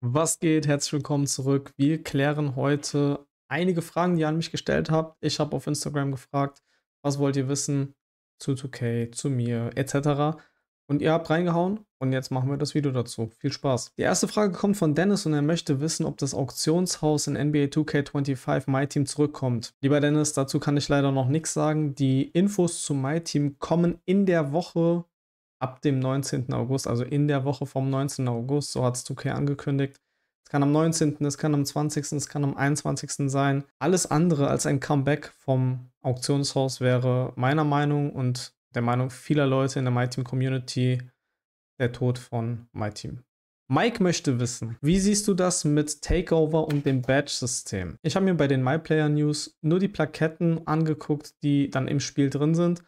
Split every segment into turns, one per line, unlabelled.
Was geht? Herzlich willkommen zurück. Wir klären heute einige Fragen, die ihr an mich gestellt habt. Ich habe auf Instagram gefragt, was wollt ihr wissen zu 2K, zu mir, etc. Und ihr habt reingehauen und jetzt machen wir das Video dazu. Viel Spaß. Die erste Frage kommt von Dennis und er möchte wissen, ob das Auktionshaus in NBA 2K25 My Team zurückkommt. Lieber Dennis, dazu kann ich leider noch nichts sagen. Die Infos zu My Team kommen in der Woche ab dem 19. August, also in der Woche vom 19. August, so hat es Tuke angekündigt. Es kann am 19., es kann am 20., es kann am 21. sein. Alles andere als ein Comeback vom Auktionshaus wäre meiner Meinung und der Meinung vieler Leute in der MyTeam Community der Tod von MyTeam. Mike möchte wissen, wie siehst du das mit Takeover und dem Badge-System? Ich habe mir bei den MyPlayer News nur die Plaketten angeguckt, die dann im Spiel drin sind.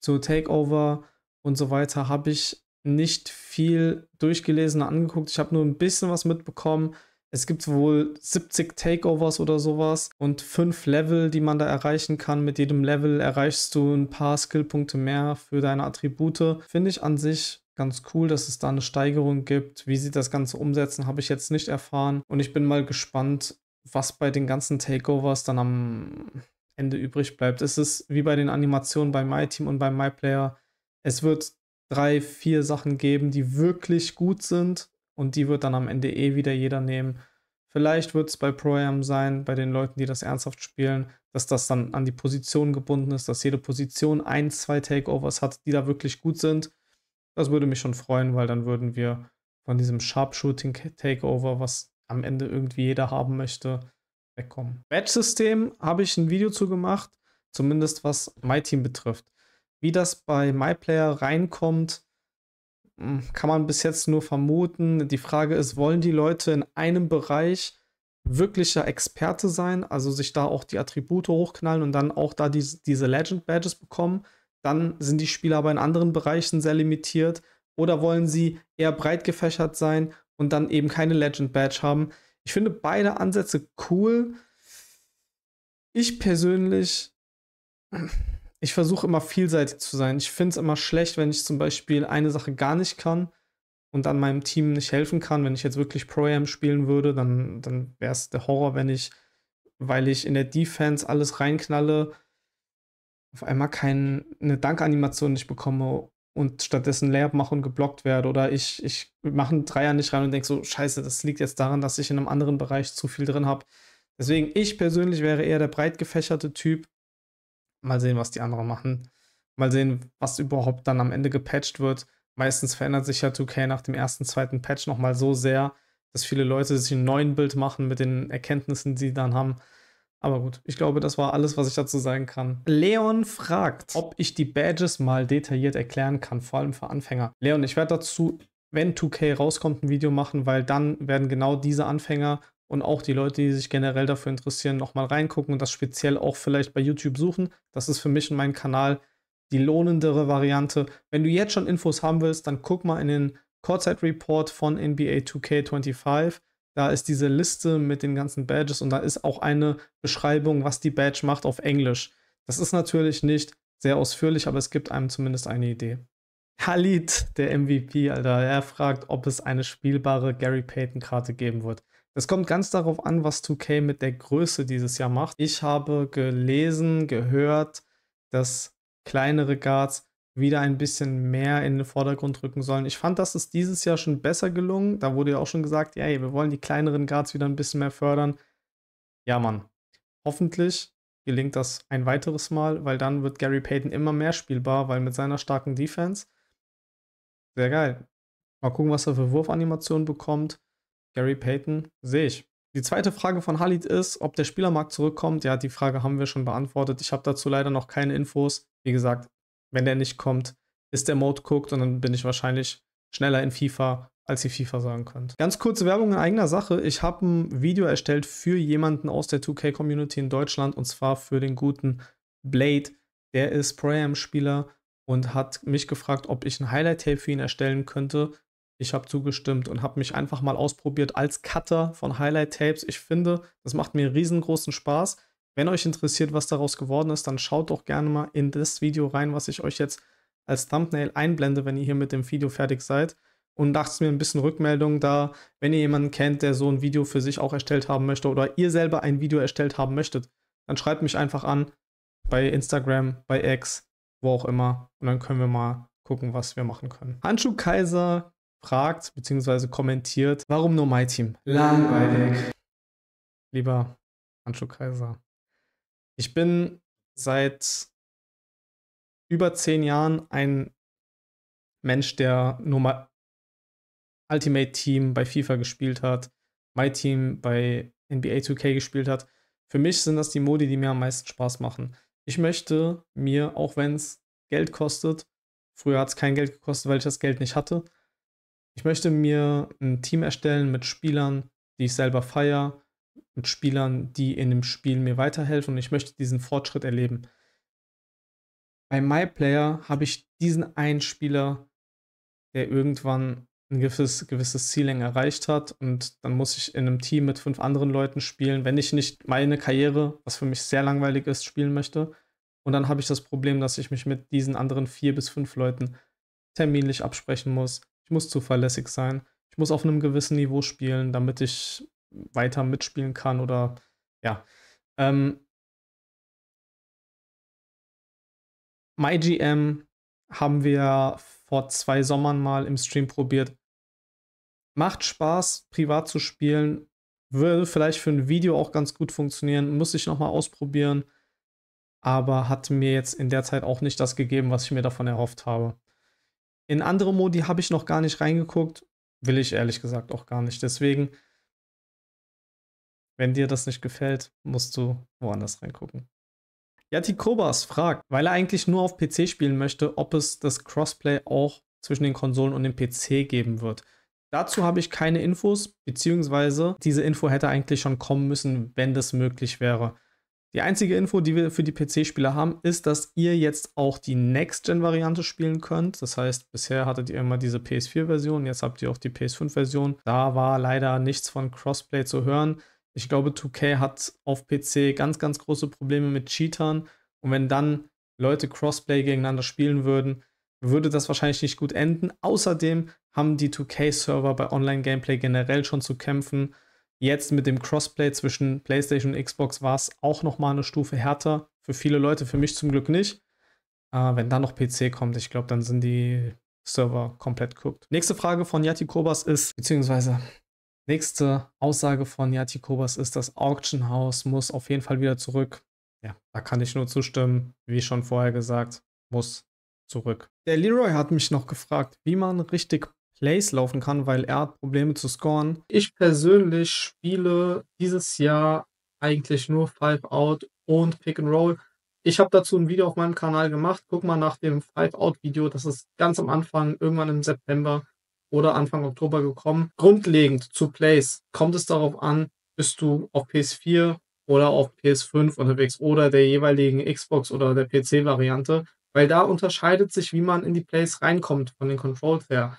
Zu Takeover und so weiter habe ich nicht viel durchgelesen, angeguckt. Ich habe nur ein bisschen was mitbekommen. Es gibt wohl 70 Takeovers oder sowas und fünf Level, die man da erreichen kann. Mit jedem Level erreichst du ein paar Skillpunkte mehr für deine Attribute. Finde ich an sich ganz cool, dass es da eine Steigerung gibt. Wie sie das Ganze umsetzen, habe ich jetzt nicht erfahren. Und ich bin mal gespannt, was bei den ganzen Takeovers dann am Ende übrig bleibt. Es ist wie bei den Animationen bei MyTeam und bei MyPlayer es wird drei, vier Sachen geben, die wirklich gut sind und die wird dann am Ende eh wieder jeder nehmen. Vielleicht wird es bei Proam sein, bei den Leuten, die das ernsthaft spielen, dass das dann an die Position gebunden ist, dass jede Position ein, zwei Takeovers hat, die da wirklich gut sind. Das würde mich schon freuen, weil dann würden wir von diesem Sharpshooting-Takeover, was am Ende irgendwie jeder haben möchte, wegkommen. Badge-System habe ich ein Video zu gemacht, zumindest was mein Team betrifft. Wie das bei MyPlayer reinkommt, hm, kann man bis jetzt nur vermuten. Die Frage ist, wollen die Leute in einem Bereich wirklicher Experte sein, also sich da auch die Attribute hochknallen und dann auch da die, diese Legend Badges bekommen? Dann sind die Spieler aber in anderen Bereichen sehr limitiert. Oder wollen sie eher breit gefächert sein und dann eben keine Legend Badge haben? Ich finde beide Ansätze cool. Ich persönlich ich versuche immer vielseitig zu sein. Ich finde es immer schlecht, wenn ich zum Beispiel eine Sache gar nicht kann und an meinem Team nicht helfen kann. Wenn ich jetzt wirklich Pro-Am spielen würde, dann, dann wäre es der Horror, wenn ich, weil ich in der Defense alles reinknalle, auf einmal keine Dankanimation nicht bekomme und stattdessen Layup mache und geblockt werde. Oder ich, ich mache einen Dreier nicht rein und denke so, scheiße, das liegt jetzt daran, dass ich in einem anderen Bereich zu viel drin habe. Deswegen, ich persönlich wäre eher der breit gefächerte Typ, Mal sehen, was die anderen machen. Mal sehen, was überhaupt dann am Ende gepatcht wird. Meistens verändert sich ja 2K nach dem ersten, zweiten Patch nochmal so sehr, dass viele Leute sich ein neuen Bild machen mit den Erkenntnissen, die sie dann haben. Aber gut, ich glaube, das war alles, was ich dazu sagen kann. Leon fragt, ob ich die Badges mal detailliert erklären kann, vor allem für Anfänger. Leon, ich werde dazu, wenn 2K rauskommt, ein Video machen, weil dann werden genau diese Anfänger und auch die Leute, die sich generell dafür interessieren, nochmal reingucken und das speziell auch vielleicht bei YouTube suchen. Das ist für mich und meinen Kanal die lohnendere Variante. Wenn du jetzt schon Infos haben willst, dann guck mal in den Courtside Report von NBA 2K25. Da ist diese Liste mit den ganzen Badges und da ist auch eine Beschreibung, was die Badge macht auf Englisch. Das ist natürlich nicht sehr ausführlich, aber es gibt einem zumindest eine Idee. Khalid, der MVP, Alter, er fragt, ob es eine spielbare Gary Payton-Karte geben wird. Es kommt ganz darauf an, was 2K mit der Größe dieses Jahr macht. Ich habe gelesen, gehört, dass kleinere Guards wieder ein bisschen mehr in den Vordergrund rücken sollen. Ich fand, dass es dieses Jahr schon besser gelungen. Da wurde ja auch schon gesagt, ja, hey, wir wollen die kleineren Guards wieder ein bisschen mehr fördern. Ja, Mann. Hoffentlich gelingt das ein weiteres Mal, weil dann wird Gary Payton immer mehr spielbar, weil mit seiner starken Defense. Sehr geil. Mal gucken, was er für Wurfanimationen bekommt. Gary Payton sehe ich. Die zweite Frage von Halid ist, ob der Spielermarkt zurückkommt. Ja, die Frage haben wir schon beantwortet. Ich habe dazu leider noch keine Infos. Wie gesagt, wenn der nicht kommt, ist der Mode guckt und dann bin ich wahrscheinlich schneller in FIFA, als ihr FIFA sagen könnt. Ganz kurze Werbung in eigener Sache. Ich habe ein Video erstellt für jemanden aus der 2K-Community in Deutschland und zwar für den guten Blade. Der ist Pro-Am-Spieler und hat mich gefragt, ob ich ein Highlight-Tape für ihn erstellen könnte. Ich habe zugestimmt und habe mich einfach mal ausprobiert als Cutter von Highlight Tapes. Ich finde, das macht mir riesengroßen Spaß. Wenn euch interessiert, was daraus geworden ist, dann schaut doch gerne mal in das Video rein, was ich euch jetzt als Thumbnail einblende, wenn ihr hier mit dem Video fertig seid. Und lasst mir ein bisschen Rückmeldung da, wenn ihr jemanden kennt, der so ein Video für sich auch erstellt haben möchte oder ihr selber ein Video erstellt haben möchtet, dann schreibt mich einfach an bei Instagram, bei X, wo auch immer. Und dann können wir mal gucken, was wir machen können. Handschuh Kaiser fragt bzw. kommentiert, warum nur My Team? Langweilig. Lieber Handschuh Kaiser. Ich bin seit über zehn Jahren ein Mensch, der nur mal Ultimate Team bei FIFA gespielt hat, My Team bei NBA 2K gespielt hat. Für mich sind das die Modi, die mir am meisten Spaß machen. Ich möchte mir, auch wenn es Geld kostet, früher hat es kein Geld gekostet, weil ich das Geld nicht hatte, ich möchte mir ein Team erstellen mit Spielern, die ich selber feiere, mit Spielern, die in dem Spiel mir weiterhelfen und ich möchte diesen Fortschritt erleben. Bei MyPlayer habe ich diesen einen Spieler, der irgendwann ein gewisses, gewisses Ziel erreicht hat und dann muss ich in einem Team mit fünf anderen Leuten spielen, wenn ich nicht meine Karriere, was für mich sehr langweilig ist, spielen möchte. Und dann habe ich das Problem, dass ich mich mit diesen anderen vier bis fünf Leuten terminlich absprechen muss, ich muss zuverlässig sein, ich muss auf einem gewissen Niveau spielen, damit ich weiter mitspielen kann oder ja. Ähm, MyGM haben wir vor zwei Sommern mal im Stream probiert. Macht Spaß, privat zu spielen. Würde vielleicht für ein Video auch ganz gut funktionieren. Muss ich nochmal ausprobieren. Aber hat mir jetzt in der Zeit auch nicht das gegeben, was ich mir davon erhofft habe. In andere Modi habe ich noch gar nicht reingeguckt. Will ich ehrlich gesagt auch gar nicht. Deswegen, wenn dir das nicht gefällt, musst du woanders reingucken. Yati Kobas fragt, weil er eigentlich nur auf PC spielen möchte, ob es das Crossplay auch zwischen den Konsolen und dem PC geben wird. Dazu habe ich keine Infos, beziehungsweise diese Info hätte eigentlich schon kommen müssen, wenn das möglich wäre. Die einzige Info, die wir für die PC-Spieler haben, ist, dass ihr jetzt auch die Next-Gen-Variante spielen könnt. Das heißt, bisher hattet ihr immer diese PS4-Version, jetzt habt ihr auch die PS5-Version. Da war leider nichts von Crossplay zu hören. Ich glaube, 2K hat auf PC ganz, ganz große Probleme mit Cheatern. Und wenn dann Leute Crossplay gegeneinander spielen würden, würde das wahrscheinlich nicht gut enden. Außerdem haben die 2K-Server bei Online-Gameplay generell schon zu kämpfen. Jetzt mit dem Crossplay zwischen PlayStation und Xbox war es auch nochmal eine Stufe härter. Für viele Leute, für mich zum Glück nicht. Äh, wenn dann noch PC kommt, ich glaube, dann sind die Server komplett cooked. Nächste Frage von Yati Kobas ist, beziehungsweise nächste Aussage von Yati Kobas ist, das Auction House muss auf jeden Fall wieder zurück. Ja, da kann ich nur zustimmen. Wie schon vorher gesagt, muss zurück. Der Leroy hat mich noch gefragt, wie man richtig Plays laufen kann, weil er hat Probleme zu scoren. Ich persönlich spiele dieses Jahr eigentlich nur Five Out und Pick and Roll. Ich habe dazu ein Video auf meinem Kanal gemacht. Guck mal nach dem Five Out Video. Das ist ganz am Anfang, irgendwann im September oder Anfang Oktober gekommen. Grundlegend zu Plays kommt es darauf an, bist du auf PS4 oder auf PS5 unterwegs oder der jeweiligen Xbox oder der PC-Variante, weil da unterscheidet sich, wie man in die Plays reinkommt von den Controls her.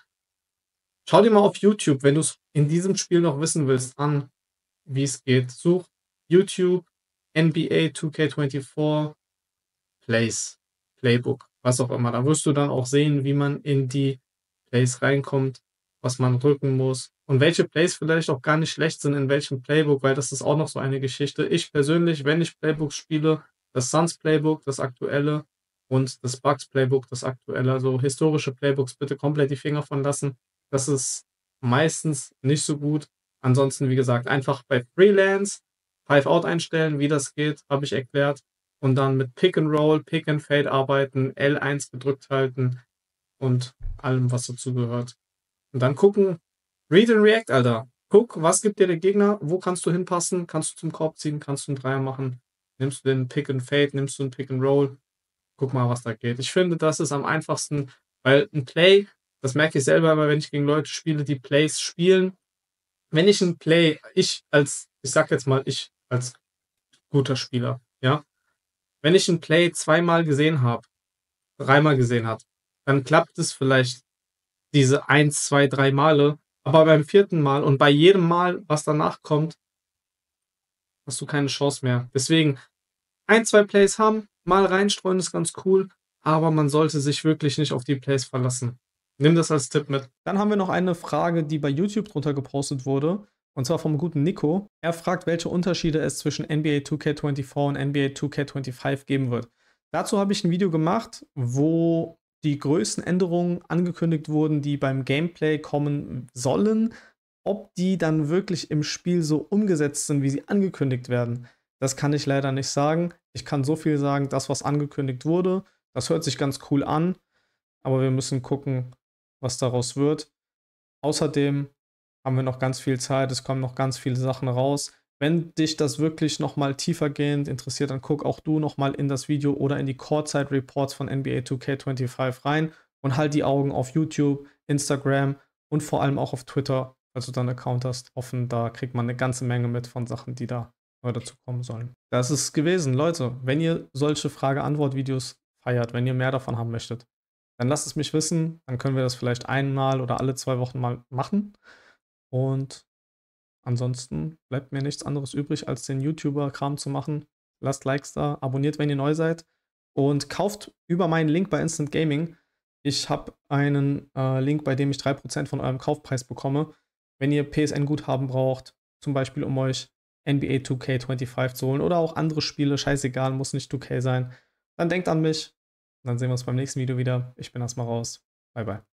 Schau dir mal auf YouTube, wenn du es in diesem Spiel noch wissen willst, an, wie es geht. Such YouTube NBA 2K24 Plays, Playbook, was auch immer. Da wirst du dann auch sehen, wie man in die Plays reinkommt, was man drücken muss und welche Plays vielleicht auch gar nicht schlecht sind in welchem Playbook, weil das ist auch noch so eine Geschichte. Ich persönlich, wenn ich Playbooks spiele, das Suns Playbook, das aktuelle, und das Bugs Playbook, das aktuelle. Also historische Playbooks bitte komplett die Finger von lassen. Das ist meistens nicht so gut. Ansonsten, wie gesagt, einfach bei Freelance Five-Out einstellen, wie das geht, habe ich erklärt. Und dann mit Pick and Roll, Pick and Fade arbeiten, L1 gedrückt halten und allem, was dazu gehört. Und dann gucken, Read and React, Alter. Guck, was gibt dir der Gegner, wo kannst du hinpassen, kannst du zum Korb ziehen, kannst du einen Dreier machen, nimmst du den Pick and Fade, nimmst du einen Pick and Roll, guck mal, was da geht. Ich finde, das ist am einfachsten, weil ein Play das merke ich selber immer, wenn ich gegen Leute spiele, die Plays spielen. Wenn ich ein Play, ich als, ich sag jetzt mal, ich als guter Spieler, ja, wenn ich ein Play zweimal gesehen habe, dreimal gesehen habe, dann klappt es vielleicht diese eins, zwei, drei Male, aber beim vierten Mal und bei jedem Mal, was danach kommt, hast du keine Chance mehr. Deswegen ein, zwei Plays haben, mal reinstreuen ist ganz cool, aber man sollte sich wirklich nicht auf die Plays verlassen. Nimm das als Tipp mit. Dann haben wir noch eine Frage, die bei YouTube drunter gepostet wurde. Und zwar vom guten Nico. Er fragt, welche Unterschiede es zwischen NBA 2K24 und NBA 2K25 geben wird. Dazu habe ich ein Video gemacht, wo die größten Änderungen angekündigt wurden, die beim Gameplay kommen sollen. Ob die dann wirklich im Spiel so umgesetzt sind, wie sie angekündigt werden, das kann ich leider nicht sagen. Ich kann so viel sagen, das, was angekündigt wurde, das hört sich ganz cool an. Aber wir müssen gucken, was daraus wird. Außerdem haben wir noch ganz viel Zeit, es kommen noch ganz viele Sachen raus. Wenn dich das wirklich nochmal tiefergehend interessiert, dann guck auch du nochmal in das Video oder in die Courtside-Reports von NBA 2K25 rein und halt die Augen auf YouTube, Instagram und vor allem auch auf Twitter, falls du deinen Account hast, offen. Da kriegt man eine ganze Menge mit von Sachen, die da neu dazu kommen sollen. Das ist es gewesen, Leute. Wenn ihr solche Frage-Antwort-Videos feiert, wenn ihr mehr davon haben möchtet, dann lasst es mich wissen. Dann können wir das vielleicht einmal oder alle zwei Wochen mal machen. Und ansonsten bleibt mir nichts anderes übrig, als den YouTuber-Kram zu machen. Lasst Likes da, abonniert, wenn ihr neu seid und kauft über meinen Link bei Instant Gaming. Ich habe einen äh, Link, bei dem ich 3% von eurem Kaufpreis bekomme. Wenn ihr PSN-Guthaben braucht, zum Beispiel um euch NBA 2K25 zu holen oder auch andere Spiele, scheißegal, muss nicht 2K sein, dann denkt an mich, dann sehen wir uns beim nächsten Video wieder. Ich bin erstmal raus. Bye, bye.